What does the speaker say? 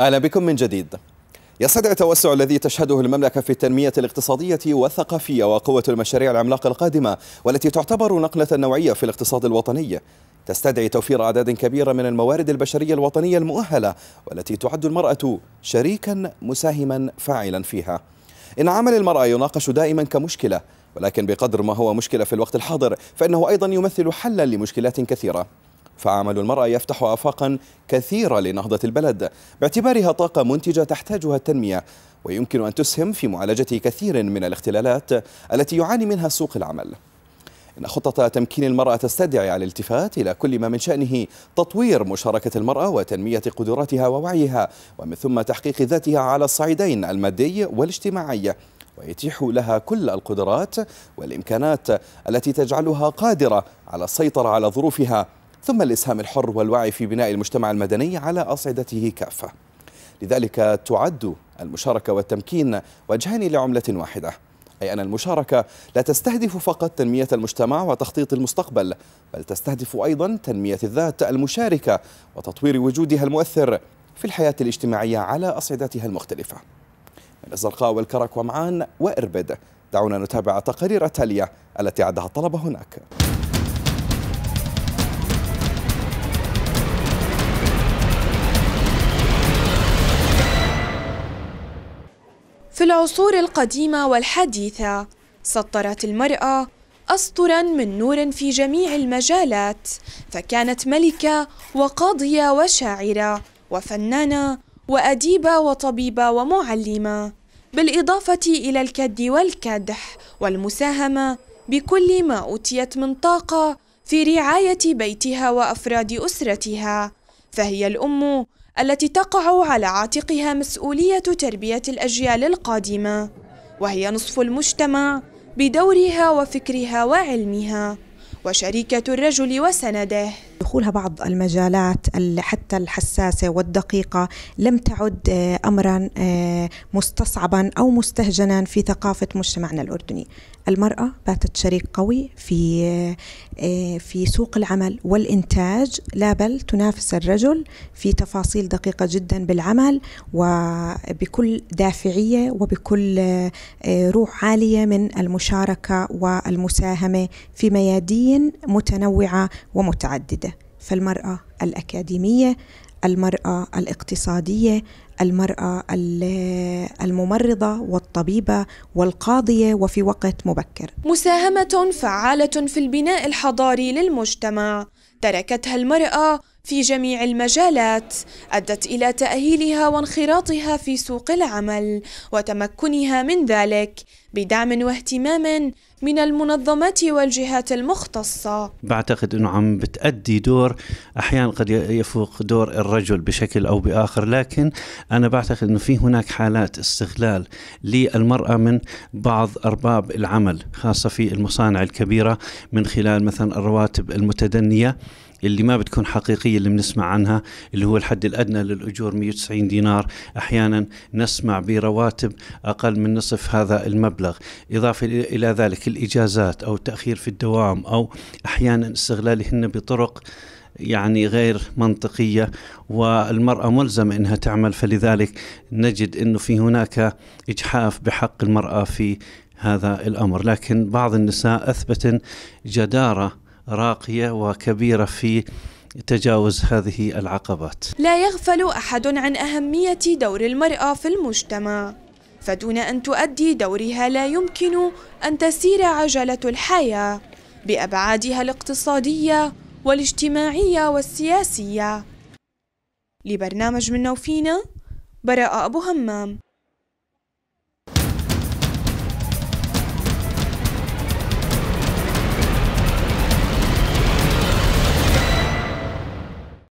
أهلا بكم من جديد يستدعي التوسع الذي تشهده المملكة في التنمية الاقتصادية والثقافية وقوة المشاريع العملاقة القادمة والتي تعتبر نقلة نوعية في الاقتصاد الوطني تستدعي توفير أعداد كبيرة من الموارد البشرية الوطنية المؤهلة والتي تعد المرأة شريكا مساهما فاعلا فيها إن عمل المرأة يناقش دائما كمشكلة ولكن بقدر ما هو مشكلة في الوقت الحاضر فإنه أيضا يمثل حلا لمشكلات كثيرة فعمل المرأة يفتح آفاقا كثيرة لنهضة البلد باعتبارها طاقة منتجة تحتاجها التنمية ويمكن أن تسهم في معالجة كثير من الاختلالات التي يعاني منها سوق العمل إن خطة تمكين المرأة تستدعي على الالتفات إلى كل ما من شأنه تطوير مشاركة المرأة وتنمية قدراتها ووعيها ومن ثم تحقيق ذاتها على الصعيدين المادي والاجتماعي ويتيح لها كل القدرات والإمكانات التي تجعلها قادرة على السيطرة على ظروفها ثم الإسهام الحر والوعي في بناء المجتمع المدني على أصعدته كافة لذلك تعد المشاركة والتمكين وجهان لعملة واحدة أي أن المشاركة لا تستهدف فقط تنمية المجتمع وتخطيط المستقبل بل تستهدف أيضا تنمية الذات المشاركة وتطوير وجودها المؤثر في الحياة الاجتماعية على أصعدتها المختلفة من الزرقاء والكرك ومعان وإربد دعونا نتابع تقارير التالية التي عدها الطلبة هناك في العصور القديمة والحديثة سطرت المرأة أسطرا من نور في جميع المجالات فكانت ملكة وقاضية وشاعرة وفنانة وأديبة وطبيبة ومعلمة بالإضافة إلى الكد والكدح والمساهمة بكل ما أتيت من طاقة في رعاية بيتها وأفراد أسرتها فهي الأم التي تقع على عاتقها مسؤولية تربية الأجيال القادمة وهي نصف المجتمع بدورها وفكرها وعلمها وشريكة الرجل وسنده دخولها بعض المجالات حتى الحساسة والدقيقة لم تعد آه، أمرا آه، مستصعبا أو مستهجنا في ثقافة مجتمعنا الأردني المرأة باتت شريك قوي في آه، في سوق العمل والإنتاج لا بل تنافس الرجل في تفاصيل دقيقة جدا بالعمل وبكل دافعية وبكل روح عالية من المشاركة والمساهمة في ميادين متنوعة ومتعددة فالمرأة الأكاديمية المرأة الاقتصادية المرأة الممرضة والطبيبة والقاضية وفي وقت مبكر مساهمة فعالة في البناء الحضاري للمجتمع تركتها المرأة في جميع المجالات أدت إلى تأهيلها وانخراطها في سوق العمل وتمكنها من ذلك بدعم واهتمام من المنظمات والجهات المختصة بعتقد أنه عم بتأدي دور أحيانا قد يفوق دور الرجل بشكل أو بآخر لكن أنا بعتقد أنه في هناك حالات استغلال للمرأة من بعض أرباب العمل خاصة في المصانع الكبيرة من خلال مثلا الرواتب المتدنية اللي ما بتكون حقيقية اللي بنسمع عنها اللي هو الحد الأدنى للأجور 190 دينار أحيانا نسمع برواتب أقل من نصف هذا المبلغ إضافة إلى ذلك الإجازات أو التأخير في الدوام أو أحيانا استغلالهن بطرق يعني غير منطقية والمرأة ملزمة أنها تعمل فلذلك نجد أنه في هناك إجحاف بحق المرأة في هذا الأمر لكن بعض النساء أثبتن جدارة راقيه وكبيره في تجاوز هذه العقبات. لا يغفل احد عن اهميه دور المراه في المجتمع، فدون ان تؤدي دورها لا يمكن ان تسير عجله الحياه بابعادها الاقتصاديه والاجتماعيه والسياسيه. لبرنامج من نوفينا براء ابو همام